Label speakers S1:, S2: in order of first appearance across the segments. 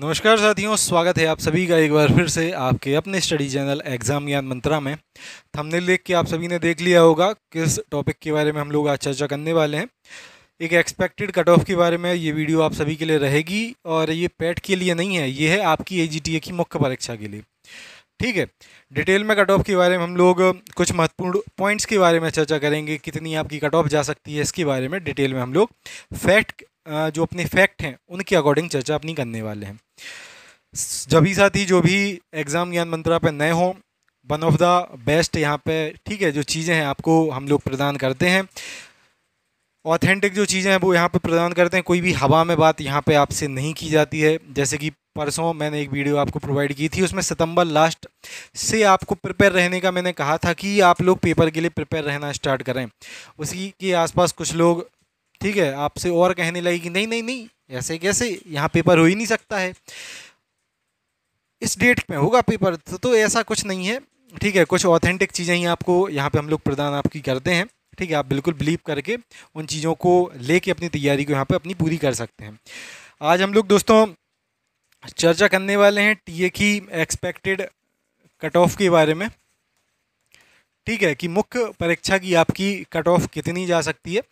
S1: नमस्कार साथियों स्वागत है आप सभी का एक बार फिर से आपके अपने स्टडी चैनल एग्जाम ज्ञान मंत्रा में थंबनेल देख के आप सभी ने देख लिया होगा किस टॉपिक के बारे में हम लोग आज चर्चा करने वाले हैं एक एक्सपेक्टेड कट ऑफ के बारे में ये वीडियो आप सभी के लिए रहेगी और ये पैट के लिए नहीं है ये है आपकी ए की मुख्य परीक्षा के लिए ठीक है डिटेल में कट ऑफ के बारे में हम लोग कुछ महत्वपूर्ण पॉइंट्स के बारे में चर्चा करेंगे कितनी आपकी कट ऑफ जा सकती है इसके बारे में डिटेल में हम लोग फैक्ट जो अपने फैक्ट हैं उनके अकॉर्डिंग चर्चा अपनी करने वाले हैं सभी साथी जो भी एग्ज़ाम ज्ञान मंत्रा पर नए हों वन ऑफ द बेस्ट यहाँ पे ठीक है जो चीज़ें हैं आपको हम लोग प्रदान करते हैं ऑथेंटिक जो चीज़ें हैं वो यहाँ पे प्रदान करते हैं कोई भी हवा में बात यहाँ पे आपसे नहीं की जाती है जैसे कि परसों मैंने एक वीडियो आपको प्रोवाइड की थी उसमें सितंबर लास्ट से आपको प्रिपेयर रहने का मैंने कहा था कि आप लोग पेपर के लिए प्रिपेयर रहना स्टार्ट करें उसी के आसपास कुछ लोग ठीक है आपसे और कहने लगेगी नहीं नहीं नहीं ऐसे कैसे यहाँ पेपर हो ही नहीं सकता है इस डेट में होगा पेपर तो, तो ऐसा कुछ नहीं है ठीक है कुछ ऑथेंटिक चीज़ें ही आपको यहाँ पे हम लोग प्रदान आपकी करते हैं ठीक है आप बिल्कुल बिलीव करके उन चीज़ों को लेके अपनी तैयारी को यहाँ पे अपनी पूरी कर सकते हैं आज हम लोग दोस्तों चर्चा करने वाले हैं टीए की एक्सपेक्टेड कट ऑफ के बारे में ठीक है कि मुख्य परीक्षा की आपकी कट ऑफ कितनी जा सकती है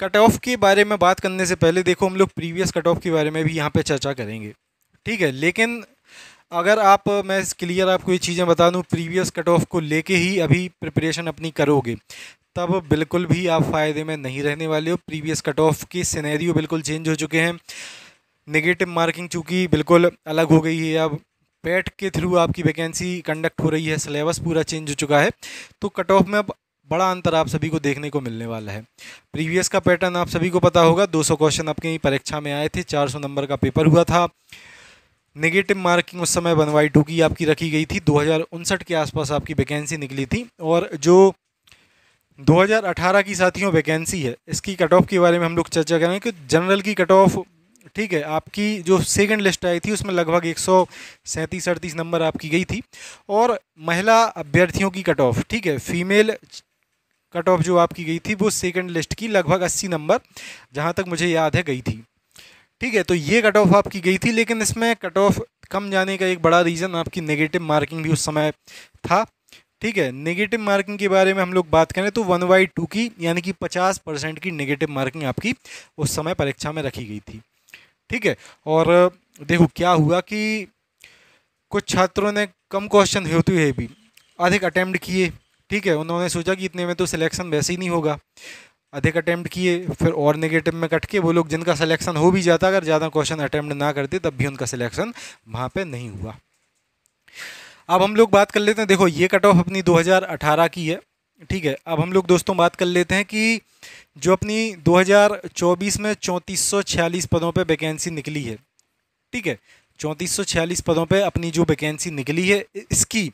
S1: कट ऑफ के बारे में बात करने से पहले देखो हम लोग प्रीवियस कट ऑफ के बारे में भी यहाँ पे चर्चा करेंगे ठीक है लेकिन अगर आप मैं क्लियर आपको ये चीज़ें बता दूँ प्रीवियस कट ऑफ को लेके ही अभी प्रिपरेशन अपनी करोगे तब बिल्कुल भी आप फ़ायदे में नहीं रहने वाले हो प्रीवियस कट ऑफ के सिनेरियो बिल्कुल चेंज हो चुके हैं नेगेटिव मार्किंग चूँकि बिल्कुल अलग हो गई है अब पैट के थ्रू आपकी वैकेंसी कंडक्ट हो रही है सिलेबस पूरा चेंज हो चुका है तो कट ऑफ में अब बड़ा अंतर आप सभी को देखने को मिलने वाला है प्रीवियस का पैटर्न आप सभी को पता होगा 200 क्वेश्चन आपके ही परीक्षा में आए थे 400 नंबर का पेपर हुआ था नेगेटिव मार्किंग उस समय वन वाई टू की आपकी रखी गई थी दो के आसपास आपकी वैकेंसी निकली थी और जो 2018 की साथियों वैकेंसी है इसकी कट ऑफ के बारे में हम लोग चर्चा करेंगे कि जनरल की कट ऑफ ठीक है आपकी जो सेकंड लिस्ट आई थी उसमें लगभग एक सौ सैंतीस अड़तीस नंबर आपकी गई थी और महिला अभ्यर्थियों की कट ऑफ ठीक है फीमेल कट ऑफ जो आपकी गई थी वो सेकंड लिस्ट की लगभग अस्सी नंबर जहाँ तक मुझे याद है गई थी ठीक है तो ये कट ऑफ आपकी गई थी लेकिन इसमें कट ऑफ कम जाने का एक बड़ा रीज़न आपकी नेगेटिव मार्किंग भी उस समय था ठीक है नेगेटिव मार्किंग के बारे में हम लोग बात करें तो वन बाई टू की यानी कि पचास परसेंट की नेगेटिव मार्किंग आपकी उस समय परीक्षा में रखी गई थी ठीक है और देखो क्या हुआ कि कुछ छात्रों ने कम क्वेश्चन होते हुए भी अधिक अटैम्प्ट किए ठीक है उन्होंने सोचा कि इतने में तो सिलेक्शन वैसे ही नहीं होगा अधिक अटैम्प्ट किए फिर और नेगेटिव में कट के वो लोग जिनका सिलेक्शन हो भी जाता अगर ज़्यादा क्वेश्चन अटैम्प्ट ना करते तब भी उनका सिलेक्शन वहाँ पर नहीं हुआ अब हम लोग बात कर लेते हैं देखो ये कट ऑफ अपनी 2018 की है ठीक है अब हम लोग दोस्तों बात कर लेते हैं कि जो अपनी 2024 में 3446 पदों पे वैकेंसी निकली है ठीक है चौंतीस पदों पे अपनी जो वैकेंसी निकली है इसकी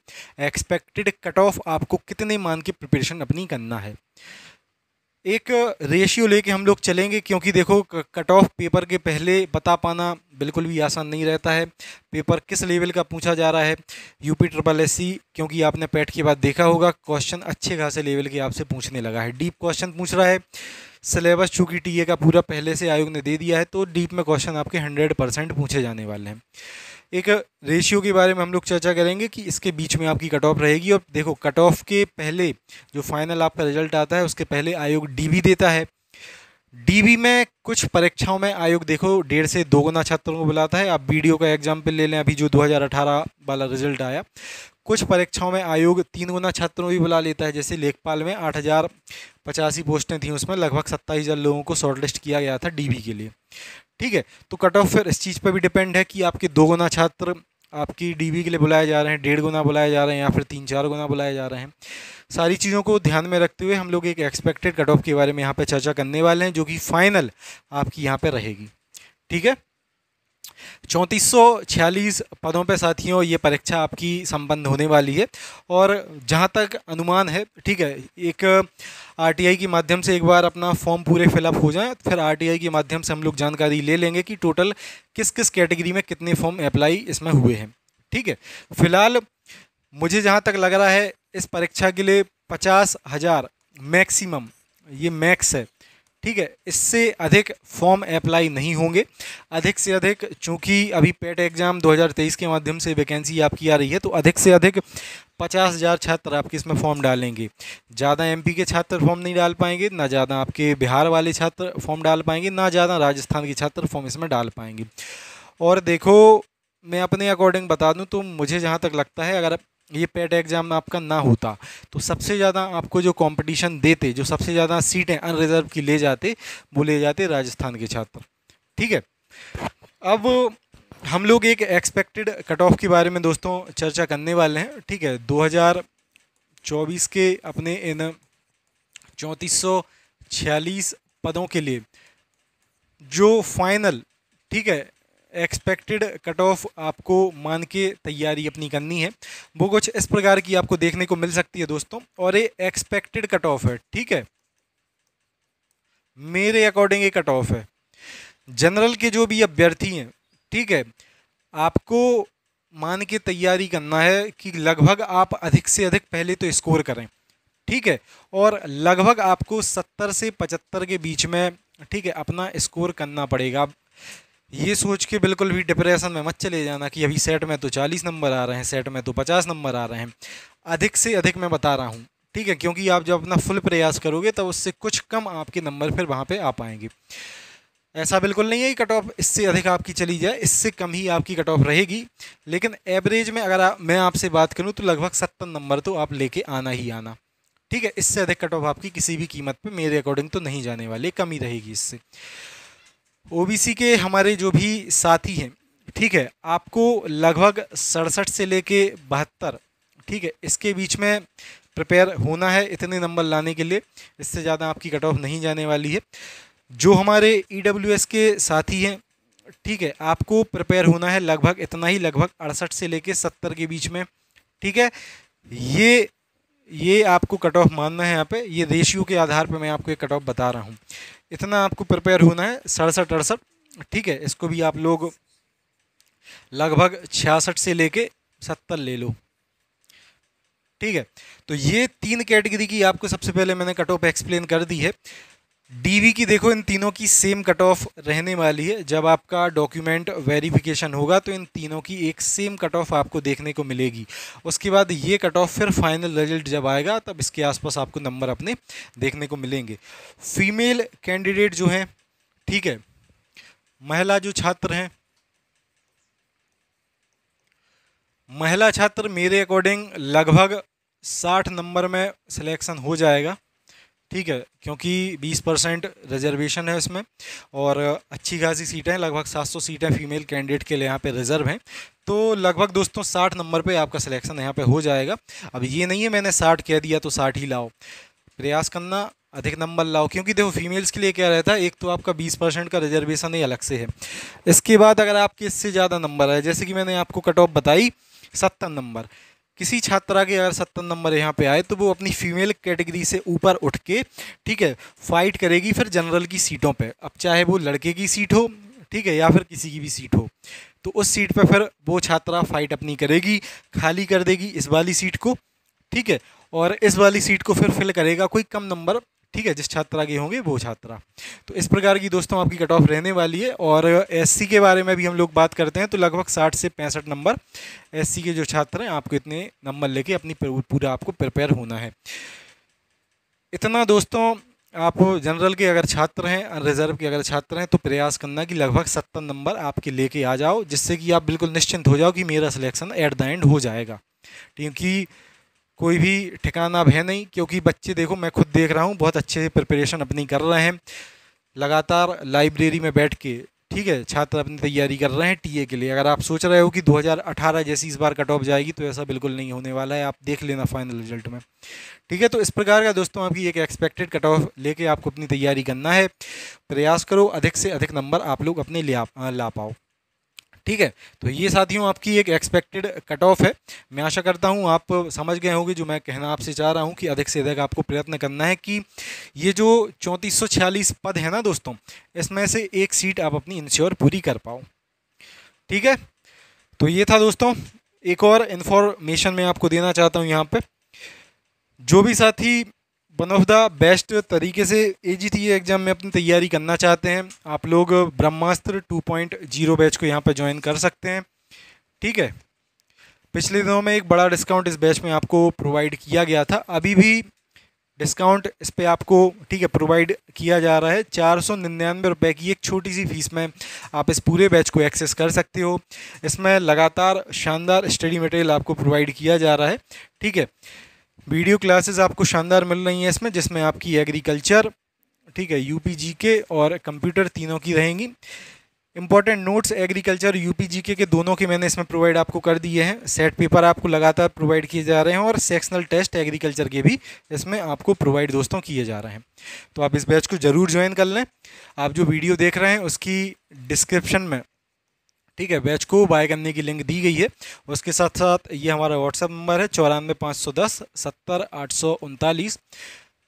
S1: एक्सपेक्टेड कट ऑफ आपको कितने मान की प्रिपरेशन अपनी करना है एक रेशियो लेके हम लोग चलेंगे क्योंकि देखो कट ऑफ पेपर के पहले बता पाना बिल्कुल भी आसान नहीं रहता है पेपर किस लेवल का पूछा जा रहा है यूपी ट्रिपल एस सी क्योंकि आपने पैट के बाद देखा होगा क्वेश्चन अच्छे खासे लेवल के आपसे पूछने लगा है डीप क्वेश्चन पूछ रहा है सिलेबस चूँकि टी का पूरा पहले से आयोग ने दे दिया है तो डीप में क्वेश्चन आपके हंड्रेड परसेंट पूछे जाने वाले हैं एक रेशियो के बारे में हम लोग चर्चा करेंगे कि इसके बीच में आपकी कट ऑफ रहेगी और देखो कट ऑफ के पहले जो फाइनल आपका रिजल्ट आता है उसके पहले आयोग डी भी देता है डीबी में कुछ परीक्षाओं में आयोग देखो डेढ़ से दो गुना छात्रों को बुलाता है आप वीडियो का एग्जाम्पल ले लें अभी जो 2018 वाला रिजल्ट आया कुछ परीक्षाओं में आयोग तीन गुना छात्रों भी बुला लेता है जैसे लेखपाल में आठ हज़ार पचासी पोस्टें थीं उसमें लगभग सत्ताईस हज़ार लोगों को शॉर्टलिस्ट किया गया था डी के लिए ठीक है तो कट ऑफ फिर इस चीज़ पर भी डिपेंड है कि आपके दो गुना छात्र आपकी डीबी के लिए बुलाए जा रहे हैं डेढ़ गुना बुलाए जा रहे हैं या फिर तीन चार गुना बुलाए जा रहे हैं सारी चीज़ों को ध्यान में रखते हुए हम लोग एक एक्सपेक्टेड कट ऑफ के बारे में यहाँ पर चर्चा करने वाले हैं जो कि फाइनल आपकी यहाँ पर रहेगी ठीक है चौंतीस पदों पर साथियों ये परीक्षा आपकी संपन्न होने वाली है और जहाँ तक अनुमान है ठीक है एक आरटीआई के माध्यम से एक बार अपना फॉर्म पूरे फिलअप हो जाए फिर आरटीआई के माध्यम से हम लोग जानकारी ले लेंगे कि टोटल किस किस कैटेगरी में कितने फॉर्म अप्लाई इसमें हुए हैं ठीक है फिलहाल मुझे जहाँ तक लग रहा है इस परीक्षा के लिए पचास हज़ार मैक्सिमम ये मैक्स है ठीक है इससे अधिक फॉर्म अप्लाई नहीं होंगे अधिक से अधिक चूँकि अभी पेट एग्ज़ाम 2023 के माध्यम से वैकेंसी आपकी आ रही है तो अधिक से अधिक पचास हज़ार छात्र आपके इसमें फॉर्म डालेंगे ज़्यादा एमपी के छात्र फॉर्म नहीं डाल पाएंगे ना ज़्यादा आपके बिहार वाले छात्र फॉर्म डाल पाएंगे ना ज़्यादा राजस्थान के छात्र फॉर्म इसमें डाल पाएंगे और देखो मैं अपने अकॉर्डिंग बता दूं तो मुझे जहां तक लगता है अगर ये पेट एग्ज़ाम आपका ना होता तो सबसे ज़्यादा आपको जो कंपटीशन देते जो सबसे ज़्यादा सीटें अनरिजर्व की ले जाते वो ले जाते राजस्थान के छात्र ठीक है अब हम लोग एक एक्सपेक्टेड कट ऑफ के बारे में दोस्तों चर्चा करने वाले हैं ठीक है 2024 के अपने इन चौंतीस पदों के लिए जो फाइनल ठीक है एक्सपेक्टेड कट ऑफ आपको मान के तैयारी अपनी करनी है वो कुछ इस प्रकार की आपको देखने को मिल सकती है दोस्तों और ये एक्सपेक्टेड कट ऑफ है ठीक है मेरे अकॉर्डिंग ये कट ऑफ है जनरल के जो भी अभ्यर्थी हैं ठीक है आपको मान के तैयारी करना है कि लगभग आप अधिक से अधिक पहले तो स्कोर करें ठीक है और लगभग आपको सत्तर से पचहत्तर के बीच में ठीक है अपना स्कोर करना पड़ेगा ये सोच के बिल्कुल भी डिप्रेशन में मत चले जाना कि अभी सेट में तो चालीस नंबर आ रहे हैं सेट में तो पचास नंबर आ रहे हैं अधिक से अधिक मैं बता रहा हूँ ठीक है क्योंकि आप जब अपना फुल प्रयास करोगे तब तो उससे कुछ कम आपके नंबर फिर वहाँ पे आ पाएंगे ऐसा बिल्कुल नहीं है कि कट ऑफ इससे अधिक आपकी चली जाए इससे कम ही आपकी कट ऑफ रहेगी लेकिन एवरेज में अगर आ, मैं आपसे बात करूँ तो लगभग सत्तर नंबर तो आप लेके आना ही आना ठीक है इससे अधिक कट ऑफ आपकी किसी भी कीमत पे मेरे अकॉर्डिंग तो नहीं जाने वाली कम रहेगी इससे ओबीसी के हमारे जो भी साथी हैं ठीक है आपको लगभग सड़सठ से लेके बहत्तर ठीक है इसके बीच में प्रिपेयर होना है इतने नंबर लाने के लिए इससे ज़्यादा आपकी कट ऑफ नहीं जाने वाली है जो हमारे ई e के साथी हैं ठीक है आपको प्रिपेयर होना है लगभग इतना ही लगभग अड़सठ से लेके सत्तर के बीच में ठीक है ये ये आपको कट ऑफ मानना है यहाँ पे ये रेशियो के आधार पे मैं आपको ये कट ऑफ बता रहा हूँ इतना आपको प्रिपेयर होना है सड़सठ अड़सठ ठीक है इसको भी आप लोग लगभग छियासठ से लेके सत्तर ले लो ठीक है तो ये तीन कैटेगरी की आपको सबसे पहले मैंने कट ऑफ एक्सप्लेन कर दी है डीवी की देखो इन तीनों की सेम कट ऑफ रहने वाली है जब आपका डॉक्यूमेंट वेरिफिकेशन होगा तो इन तीनों की एक सेम कट ऑफ आपको देखने को मिलेगी उसके बाद ये कट ऑफ फिर फाइनल रिजल्ट जब आएगा तब इसके आसपास आपको नंबर अपने देखने को मिलेंगे फीमेल कैंडिडेट जो हैं ठीक है महिला जो छात्र हैं महिला छात्र मेरे अकॉर्डिंग लगभग साठ नंबर में सिलेक्शन हो जाएगा ठीक है क्योंकि 20 परसेंट रिजर्वेशन है इसमें और अच्छी खासी सीटें हैं लगभग 700 सीटें फीमेल कैंडिडेट के लिए यहाँ पे रिज़र्व हैं तो लगभग दोस्तों 60 नंबर पे आपका सिलेक्शन यहाँ पे हो जाएगा अब ये नहीं है मैंने 60 कह दिया तो 60 ही लाओ प्रयास करना अधिक नंबर लाओ क्योंकि देखो फीमेल्स के लिए क्या रहता है एक तो आपका बीस परसेंट का रिजर्वेशन ही अलग से है इसके बाद अगर आपके इससे ज़्यादा नंबर है जैसे कि मैंने आपको कट ऑफ बताई सत्तर नंबर किसी छात्रा के अगर सत्तर नंबर यहाँ पे आए तो वो अपनी फीमेल कैटेगरी से ऊपर उठ के ठीक है फाइट करेगी फिर जनरल की सीटों पे अब चाहे वो लड़के की सीट हो ठीक है या फिर किसी की भी सीट हो तो उस सीट पे फिर वो छात्रा फाइट अपनी करेगी खाली कर देगी इस वाली सीट को ठीक है और इस वाली सीट को फिर फिल करेगा कोई कम नंबर ठीक है जिस छात्रा के होंगे वो छात्रा तो इस प्रकार की दोस्तों आपकी कट ऑफ रहने वाली है और एससी के बारे में भी हम लोग बात करते हैं तो लगभग साठ से पैंसठ नंबर एससी के जो छात्र हैं आपको इतने नंबर लेके अपनी पूरा आपको प्रिपेयर होना है इतना दोस्तों आप जनरल के अगर छात्र हैं रिजर्व के अगर छात्र हैं तो प्रयास करना कि लगभग सत्तर नंबर आपके लेके आ जाओ जिससे कि आप बिल्कुल निश्चिंत हो जाओ कि मेरा सिलेक्शन एट द एंड हो जाएगा क्योंकि कोई भी ठिकाना अब है नहीं क्योंकि बच्चे देखो मैं खुद देख रहा हूँ बहुत अच्छे से प्रिपरेशन अपनी कर रहे हैं लगातार लाइब्रेरी में बैठ के ठीक है छात्र अपनी तैयारी कर रहे हैं टीए के लिए अगर आप सोच रहे हो कि 2018 जैसी इस बार कट ऑफ जाएगी तो ऐसा बिल्कुल नहीं होने वाला है आप देख लेना फाइनल रिजल्ट में ठीक है तो इस प्रकार का दोस्तों आपकी एक एक्सपेक्टेड कट ऑफ लेके आपको अपनी तैयारी करना है प्रयास करो अधिक से अधिक नंबर आप लोग अपने ला, ला पाओ ठीक है तो ये साथियों आपकी एक एक्सपेक्टेड कट ऑफ है मैं आशा करता हूँ आप समझ गए होंगे जो मैं कहना आपसे चाह रहा हूँ कि अधिक से अधिक आपको प्रयत्न करना है कि ये जो चौंतीस पद है ना दोस्तों इसमें से एक सीट आप अपनी इंश्योर पूरी कर पाओ ठीक है तो ये था दोस्तों एक और इन्फॉर्मेशन मैं आपको देना चाहता हूँ यहाँ पर जो भी साथी वन ऑफ द बेस्ट तरीके से ए एग्ज़ाम e में अपनी तैयारी करना चाहते हैं आप लोग ब्रह्मास्त्र 2.0 बैच को यहाँ पर ज्वाइन कर सकते हैं ठीक है पिछले दिनों में एक बड़ा डिस्काउंट इस बैच में आपको प्रोवाइड किया गया था अभी भी डिस्काउंट इस पर आपको ठीक है प्रोवाइड किया जा रहा है चार सौ निन्यानवे रुपये की एक छोटी सी फीस में आप इस पूरे बैच को एक्सेस कर सकते हो इसमें लगातार शानदार स्टडी मटेरियल आपको प्रोवाइड किया जा रहा है ठीक है वीडियो क्लासेस आपको शानदार मिल रही हैं इसमें जिसमें आपकी एग्रीकल्चर ठीक है जी के और कंप्यूटर तीनों की रहेंगी इंपॉर्टेंट नोट्स एग्रीकल्चर यूपीजी के के दोनों के मैंने इसमें प्रोवाइड आपको कर दिए हैं सेट पेपर आपको लगातार प्रोवाइड किए जा रहे हैं और सेक्शनल टेस्ट एग्रीकल्चर के भी इसमें आपको प्रोवाइड दोस्तों किए जा रहे हैं तो आप इस बैच को ज़रूर ज्वाइन कर लें आप जो वीडियो देख रहे हैं उसकी डिस्क्रिप्शन में ठीक है बैच को बाय करने की लिंक दी गई है उसके साथ साथ ये हमारा व्हाट्सएप नंबर है चौरानवे पाँच सौ दस सत्तर आठ सौ उनतालीस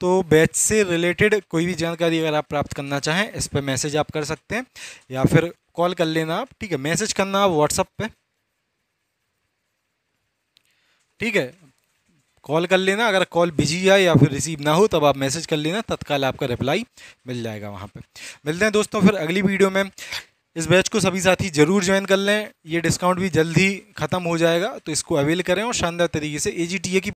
S1: तो बैच से रिलेटेड कोई भी जानकारी अगर आप प्राप्त करना चाहें इस पर मैसेज आप कर सकते हैं या फिर कॉल कर लेना आप ठीक है मैसेज करना आप व्हाट्सअप पे ठीक है कॉल कर लेना अगर कॉल बिजी है या फिर रिसीव ना हो तब आप मैसेज कर लेना तत्काल आपका रिप्लाई मिल जाएगा वहाँ पे मिलते हैं दोस्तों फिर अगली वीडियो में इस बैच को सभी साथी ज़रूर ज्वाइन कर लें ये डिस्काउंट भी जल्द ही ख़त्म हो जाएगा तो इसको अवेल करें और शानदार तरीके से ए की